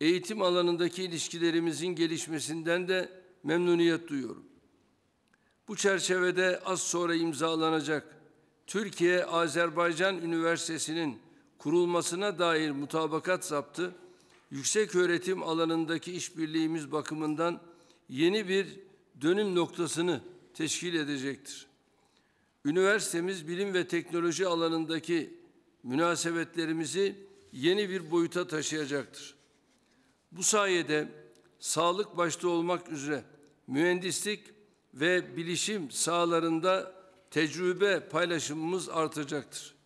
eğitim alanındaki ilişkilerimizin gelişmesinden de memnuniyet duyuyorum. Bu çerçevede az sonra imzalanacak Türkiye Azerbaycan Üniversitesi'nin kurulmasına dair mutabakat zaptı yüksek öğretim alanındaki işbirliğimiz bakımından yeni bir dönüm noktasını teşkil edecektir. Üniversitemiz bilim ve teknoloji alanındaki münasebetlerimizi yeni bir boyuta taşıyacaktır. Bu sayede sağlık başta olmak üzere mühendislik ve bilişim sahalarında tecrübe paylaşımımız artacaktır.